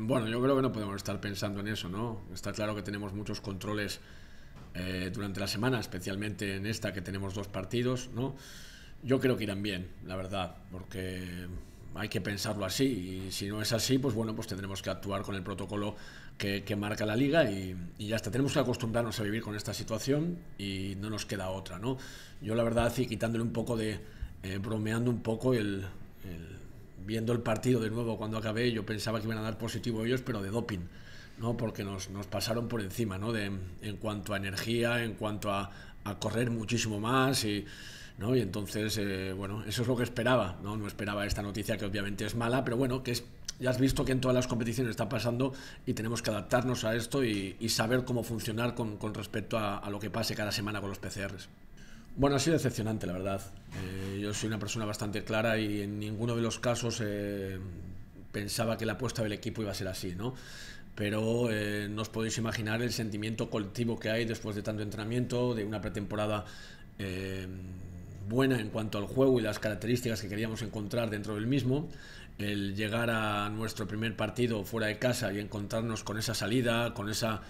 Bueno, yo creo que no podemos estar pensando en eso, ¿no? Está claro que tenemos muchos controles eh, durante la semana, especialmente en esta que tenemos dos partidos, ¿no? Yo creo que irán bien, la verdad, porque hay que pensarlo así y si no es así, pues bueno, pues tendremos que actuar con el protocolo que, marca la liga y, ya está. Tenemos que acostumbrarnos a vivir con esta situación y no nos queda otra, ¿no? Yo la verdad, y quitándole un poco de, eh, bromeando un poco el viendo el partido de nuevo cuando acabé, yo pensaba que iban a dar positivo ellos, pero de doping. ¿no? porque nos, pasaron por encima ¿no? de, en cuanto a energía, en cuanto a, correr muchísimo más y, ¿no? y entonces, eh, bueno, eso es lo que esperaba, ¿no? no esperaba esta noticia que obviamente es mala, pero bueno, que es, ya has visto que en todas las competiciones está pasando y tenemos que adaptarnos a esto y, saber cómo funcionar con, respecto a, a lo que pase cada semana con los PCRs. Bueno, ha sido decepcionante, la verdad. Eh, yo soy una persona bastante clara y en ninguno de los casos eh, pensaba que la apuesta del equipo iba a ser así, ¿no? Pero eh, no os podéis imaginar el sentimiento colectivo que hay después de tanto entrenamiento, de una pretemporada buena en cuanto al juego y las características que queríamos encontrar dentro del mismo. El llegar a nuestro primer partido fuera de casa y encontrarnos con esa salida, con esa.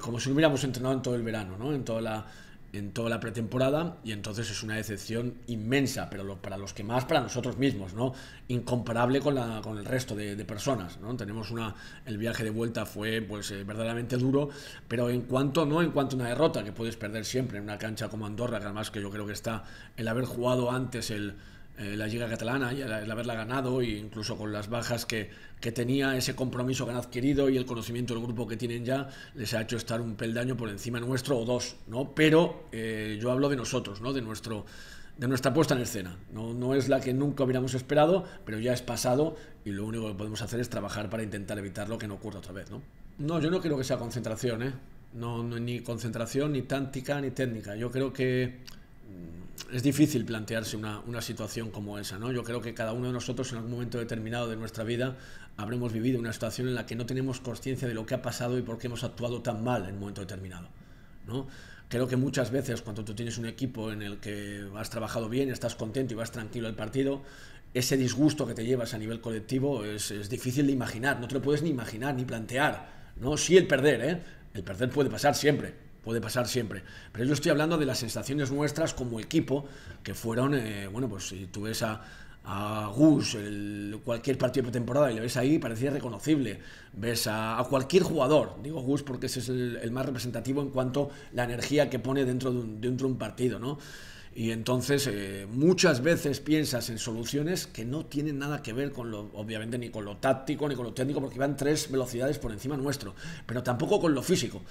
como si hubiéramos entrenado en todo el verano, ¿no? En toda la en toda la pretemporada y entonces es una decepción inmensa, pero para los que más, para nosotros mismos, ¿no? Incomparable con, la, con el resto de, personas, ¿no? Tenemos una, el viaje de vuelta fue pues eh, verdaderamente duro, pero en cuanto, no en cuanto a una derrota que puedes perder siempre en una cancha como Andorra, que además que yo creo que está el haber jugado antes el eh, la Liga Catalana y el, haberla ganado, e incluso con las bajas que, tenía, ese compromiso que han adquirido y el conocimiento del grupo que tienen ya, les ha hecho estar un peldaño por encima nuestro o dos, ¿no? Pero eh, yo hablo de nosotros, ¿no? De nuestro de nuestra puesta en escena. No, es la que nunca hubiéramos esperado, pero ya es pasado y lo único que podemos hacer es trabajar para intentar evitar lo que no ocurra otra vez, ¿no? No, yo no quiero que sea concentración, ¿eh? ni concentración, ni táctica, ni técnica. Yo creo que es difícil plantearse una, situación como esa, ¿no? Yo creo que cada uno de nosotros en algún momento determinado de nuestra vida habremos vivido una situación en la que no tenemos conciencia de lo que ha pasado y por qué hemos actuado tan mal en un momento determinado, ¿no? Creo que muchas veces cuando tú tienes un equipo en el que has trabajado bien, estás contento y vas tranquilo al partido, ese disgusto que te llevas a nivel colectivo es, difícil de imaginar, no te lo puedes ni imaginar ni plantear, ¿no? Sí el perder, ¿eh? El perder puede pasar siempre, puede pasar siempre. Pero yo estoy hablando de las sensaciones nuestras como equipo, que fueron, eh, bueno, pues si tú ves a, Gus, cualquier partido de temporada y lo ves ahí, parecía reconocible. Ves a, cualquier jugador, digo Gus porque ese es el, más representativo en cuanto a la energía que pone dentro de un, partido, ¿no? Y entonces eh, muchas veces piensas en soluciones que no tienen nada que ver con lo, obviamente, ni con lo táctico, ni con lo técnico, porque van tres velocidades por encima nuestro, pero tampoco con lo físico.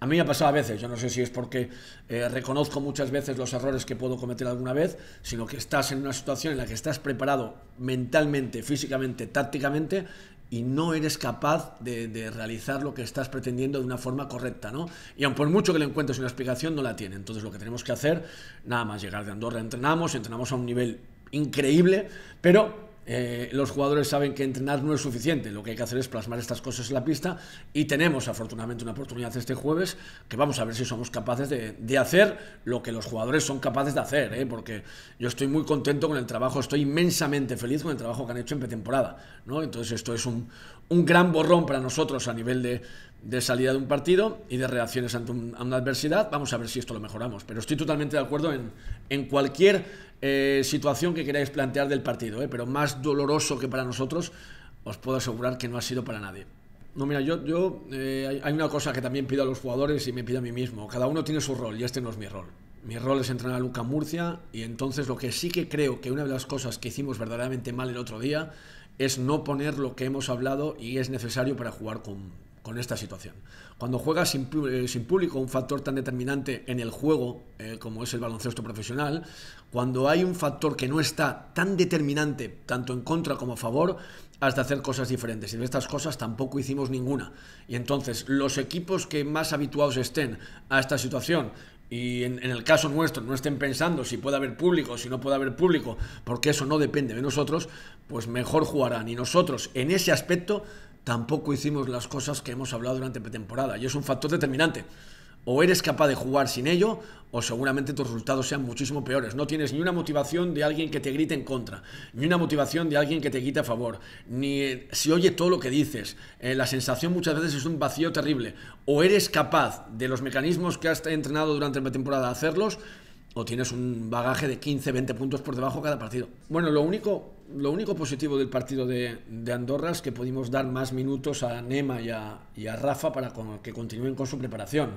A mí me ha pasado a veces, yo no sé si es porque eh, reconozco muchas veces los errores que puedo cometer alguna vez, sino que estás en una situación en la que estás preparado mentalmente, físicamente, tácticamente y no eres capaz de, realizar lo que estás pretendiendo de una forma correcta, ¿no? Y aun por mucho que le encuentres una explicación, no la tiene. Entonces lo que tenemos que hacer, nada más llegar de Andorra, entrenamos, entrenamos a un nivel increíble, pero eh, los jugadores saben que entrenar no es suficiente, lo que hay que hacer es plasmar estas cosas en la pista y tenemos afortunadamente una oportunidad este jueves que vamos a ver si somos capaces de, hacer lo que los jugadores son capaces de hacer, ¿eh? porque yo estoy muy contento con el trabajo, estoy inmensamente feliz con el trabajo que han hecho en pretemporada, ¿no? entonces esto es un gran borrón para nosotros a nivel de, de salida de un partido y de reacciones ante una adversidad. Vamos a ver si esto lo mejoramos. Pero estoy totalmente de acuerdo en, cualquier eh, situación que queráis plantear del partido. Eh, pero más doloroso que para nosotros, os puedo asegurar que no ha sido para nadie. No, mira, yo, yo eh, hay una cosa que también pido a los jugadores y me pido a mí mismo. Cada uno tiene su rol y este no es mi rol. Mi rol es entrenar a Luca Murcia y entonces lo que sí que creo que una de las cosas que hicimos verdaderamente mal el otro día es no poner lo que hemos hablado y es necesario para jugar con, con esta situación. Cuando juegas eh, sin, público, un factor tan determinante en el juego eh, como es el baloncesto profesional, cuando hay un factor que no está tan determinante, tanto en contra como a favor, has de hacer cosas diferentes. Y de estas cosas tampoco hicimos ninguna. Y entonces, los equipos que más habituados estén a esta situación, y en, en, el caso nuestro no estén pensando si puede haber público, si no puede haber público, porque eso no depende de nosotros, pues mejor jugarán. Y nosotros, en ese aspecto, tampoco hicimos las cosas que hemos hablado durante pretemporada. Y es un factor determinante. O eres capaz de jugar sin ello, o seguramente tus resultados sean muchísimo peores. No tienes ni una motivación de alguien que te grite en contra, ni una motivación de alguien que te quite a favor, ni eh, si oye todo lo que dices. Eh, la sensación muchas veces es un vacío terrible. O eres capaz de los mecanismos que has entrenado durante la temporada hacerlos, o tienes un bagaje de 15, 20 puntos por debajo cada partido. Bueno, lo único, lo único positivo del partido de, Andorra es que pudimos dar más minutos a Nema y a, Rafa para que continúen con su preparación.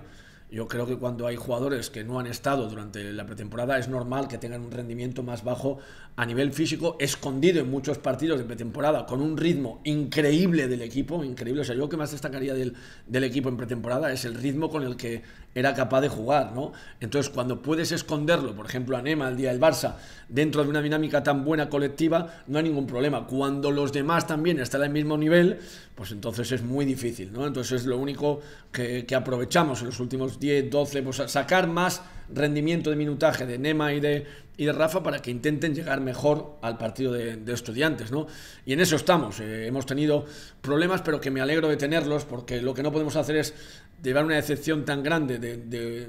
Yo creo que cuando hay jugadores que no han estado durante la pretemporada es normal que tengan un rendimiento más bajo a nivel físico, escondido en muchos partidos de pretemporada, con un ritmo increíble del equipo, increíble. O sea, yo lo que más destacaría del, del equipo en pretemporada es el ritmo con el que era capaz de jugar, ¿no? Entonces, cuando puedes esconderlo, por ejemplo, a Nema el día del Barça, dentro de una dinámica tan buena colectiva, no hay ningún problema. Cuando los demás también están al mismo nivel, pues entonces es muy difícil, ¿no? Entonces es lo único que, aprovechamos en los últimos 10, 12, pues sacar más rendimiento de minutaje de Nema y de, Rafa para que intenten llegar mejor al partido de, estudiantes, ¿no? Y en eso estamos. Eh, hemos tenido problemas, pero que me alegro de tenerlos, porque lo que no podemos hacer es llevar una decepción tan grande de,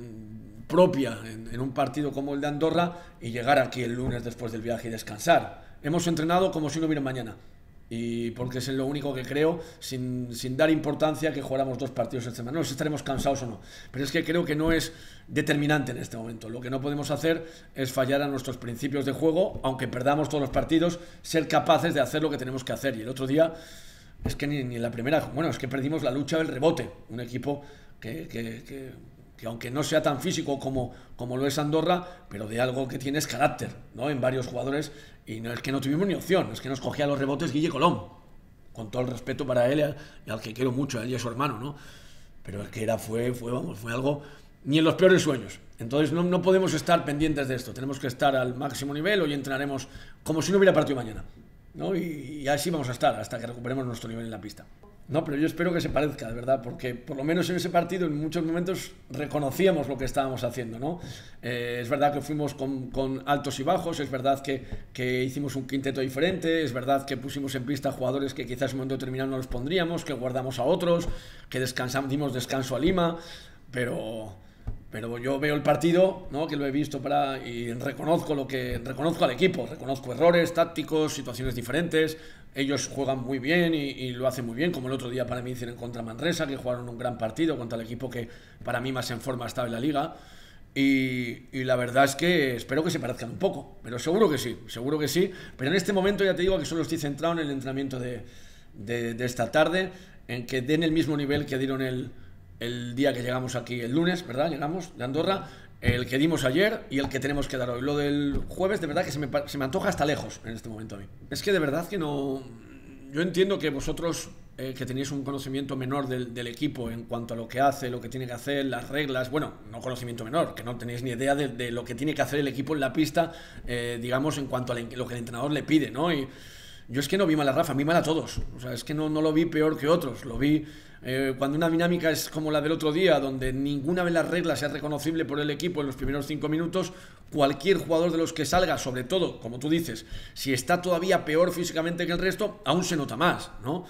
propia en, en, un partido como el de Andorra y llegar aquí el lunes después del viaje y descansar. Hemos entrenado como si no hubiera mañana y porque es lo único que creo, sin, dar importancia que jugáramos dos partidos esta semana. No sé si estaremos cansados o no, pero es que creo que no es determinante en este momento. Lo que no podemos hacer es fallar a nuestros principios de juego, aunque perdamos todos los partidos, ser capaces de hacer lo que tenemos que hacer. Y el otro día, es que ni, en la primera, bueno, es que perdimos la lucha del rebote, un equipo que que aunque no sea tan físico como, lo es Andorra, pero de algo que tiene es carácter, ¿no? En varios jugadores, y no es que no tuvimos ni opción, es que nos cogía los rebotes Guille Colón, con todo el respeto para él y al que quiero mucho, a él y a su hermano, ¿no? Pero es que era, fue, fue, vamos, fue algo ni en los peores sueños. Entonces no, podemos estar pendientes de esto, tenemos que estar al máximo nivel, hoy entrenaremos como si no hubiera partido mañana, ¿no? y así vamos a estar hasta que recuperemos nuestro nivel en la pista. No, pero yo espero que se parezca, de verdad, porque por lo menos en ese partido en muchos momentos reconocíamos lo que estábamos haciendo, ¿no? Eh, es verdad que fuimos con, altos y bajos, es verdad que, hicimos un quinteto diferente, es verdad que pusimos en pista jugadores que quizás en un momento determinado no los pondríamos, que guardamos a otros, que descansamos, dimos descanso a Lima, pero pero yo veo el partido, ¿no? que lo he visto para y reconozco lo que reconozco al equipo, reconozco errores tácticos, situaciones diferentes. Ellos juegan muy bien y, lo hacen muy bien, como el otro día para mí hicieron contra Manresa, que jugaron un gran partido contra el equipo que para mí más en forma estaba en la liga. Y, la verdad es que espero que se parezcan un poco, pero seguro que sí, seguro que sí. Pero en este momento ya te digo que solo estoy centrado en el entrenamiento de esta tarde, en que den el mismo nivel que dieron el, el día que llegamos aquí, el lunes, ¿verdad? Llegamos de Andorra, el que dimos ayer y el que tenemos que dar hoy. Lo del jueves, de verdad que se me, antoja hasta lejos en este momento a mí. Es que de verdad que no... Yo entiendo que vosotros, eh, que tenéis un conocimiento menor del, equipo en cuanto a lo que hace, lo que tiene que hacer, las reglas, bueno, no conocimiento menor, que no tenéis ni idea de, lo que tiene que hacer el equipo en la pista, eh, digamos, en cuanto a lo que el entrenador le pide, ¿no? Y yo es que no vi mal a Rafa, vi mal a todos. O sea, es que no, no lo vi peor que otros, lo vi eh, cuando una dinámica es como la del otro día, donde ninguna de las reglas es reconocible por el equipo en los primeros cinco minutos, cualquier jugador de los que salga, sobre todo, como tú dices, si está todavía peor físicamente que el resto, aún se nota más, ¿no?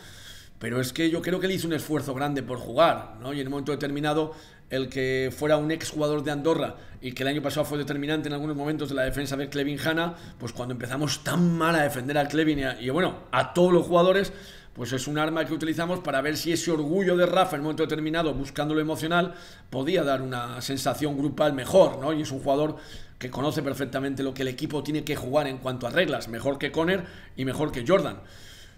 Pero es que yo creo que él hizo un esfuerzo grande por jugar, ¿no? Y en un momento determinado, el que fuera un exjugador de Andorra y que el año pasado fue determinante en algunos momentos de la defensa de Clevin Hanna, pues cuando empezamos tan mal a defender a Clevin y, y bueno, a todos los jugadores, pues es un arma que utilizamos para ver si ese orgullo de Rafa en un momento determinado, buscando lo emocional, podía dar una sensación grupal mejor, ¿no? Y es un jugador que conoce perfectamente lo que el equipo tiene que jugar en cuanto a reglas, mejor que Conner y mejor que Jordan.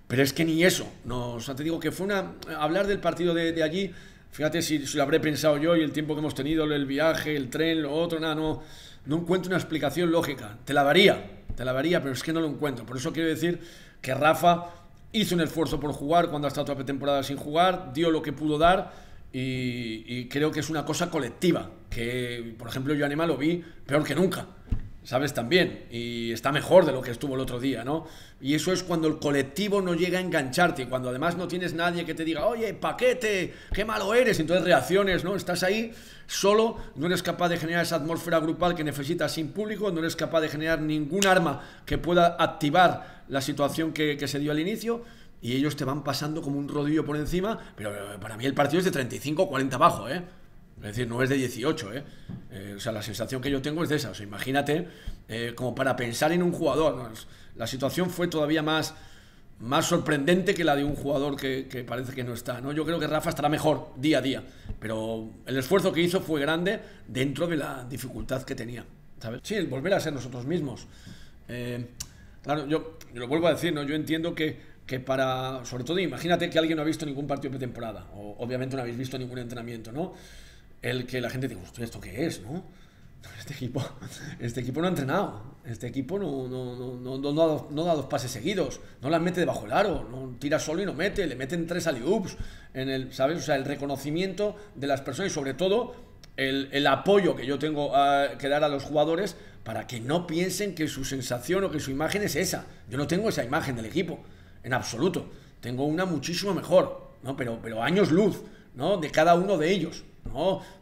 Pero es que ni eso, no, o sea, te digo que fue una... Hablar del partido de, allí, fíjate si, lo habré pensado yo y el tiempo que hemos tenido, el viaje, el tren, lo otro, nada, no, no encuentro una explicación lógica. Te la daría, te la daría, pero es que no lo encuentro. Por eso quiero decir que Rafa hizo un esfuerzo por jugar cuando ha estado otra temporada sin jugar, dio lo que pudo dar y, creo que es una cosa colectiva, que por ejemplo yo Anima lo vi peor que nunca. ¿sabes? También. Y está mejor de lo que estuvo el otro día, ¿no? Y eso es cuando el colectivo no llega a engancharte, cuando además no tienes nadie que te diga, oye, paquete, qué malo eres. Entonces reacciones, ¿no? Estás ahí solo, no eres capaz de generar esa atmósfera grupal que necesitas sin público, no eres capaz de generar ningún arma que pueda activar la situación que, se dio al inicio. Y ellos te van pasando como un rodillo por encima, pero para mí el partido es de 35-40 abajo, ¿eh? Es decir, no es de 18, ¿eh? ¿eh? o sea, la sensación que yo tengo es de esa. O sea, imagínate, eh, como para pensar en un jugador. La situación fue todavía más, más sorprendente que la de un jugador que, parece que no está. ¿no? Yo creo que Rafa estará mejor día a día, pero el esfuerzo que hizo fue grande dentro de la dificultad que tenía. ¿sabes? Sí, el volver a ser nosotros mismos. Eh, claro, yo, lo vuelvo a decir, ¿no? yo entiendo que, que para, sobre todo, imagínate que alguien no ha visto ningún partido de temporada o obviamente no habéis visto ningún entrenamiento, ¿no? el que la gente diga, ¿esto qué es? ¿No? Este equipo, este equipo no ha entrenado, este equipo no, no, da dos pases seguidos, no las mete debajo del aro, no tira solo y no mete, le meten tres aliups, en el, ¿sabes? O sea, el reconocimiento de las personas y sobre todo el, apoyo que yo tengo a, ah, que dar a los jugadores para que no piensen que su sensación o que su imagen es esa. Yo no tengo esa imagen del equipo, en absoluto. Tengo una muchísimo mejor, ¿no? Pero, pero años luz, ¿no? De cada uno de ellos.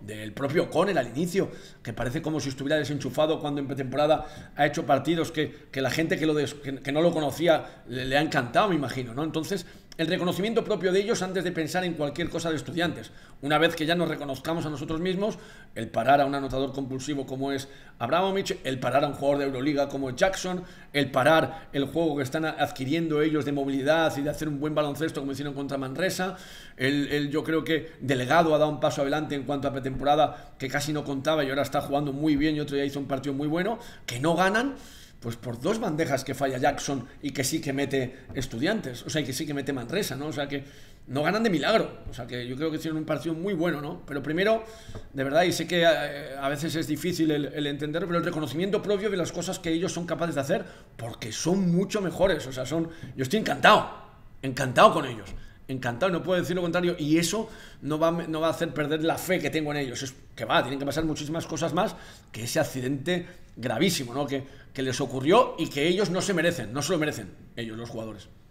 Del propio Conner al inicio, que parece como si estuviera desenchufado cuando en pretemporada ha hecho partidos que, la gente que, lo que, no lo conocía le, ha encantado, me imagino, ¿no? Entonces, el reconocimiento propio de ellos antes de pensar en cualquier cosa de estudiantes. Una vez que ya nos reconozcamos a nosotros mismos, el parar a un anotador compulsivo como es Abramovich, el parar a un jugador de Euroliga como es Jackson, el parar el juego que están adquiriendo ellos de movilidad y de hacer un buen baloncesto como hicieron contra Manresa, el, el yo creo que Delegado ha dado un paso adelante en cuanto a pretemporada que casi no contaba y ahora está jugando muy bien y otro día hizo un partido muy bueno, que no ganan pues por dos bandejas que falla Jackson y que sí que mete estudiantes, o sea, y que sí que mete Manresa, ¿no? O sea, que no ganan de milagro, o sea, que yo creo que tienen un partido muy bueno, ¿no? Pero primero, de verdad, y sé que eh, a, veces es difícil el, el, entenderlo, pero el reconocimiento propio de las cosas que ellos son capaces de hacer, porque son mucho mejores, o sea, son, yo estoy encantado, encantado con ellos encantado, no puedo decir lo contrario, y eso no va, a hacer perder la fe que tengo en ellos. Es que va, tienen que pasar muchísimas cosas más que ese accidente gravísimo, ¿no? Que, que les ocurrió y que ellos no se merecen, no se lo merecen, ellos, los jugadores.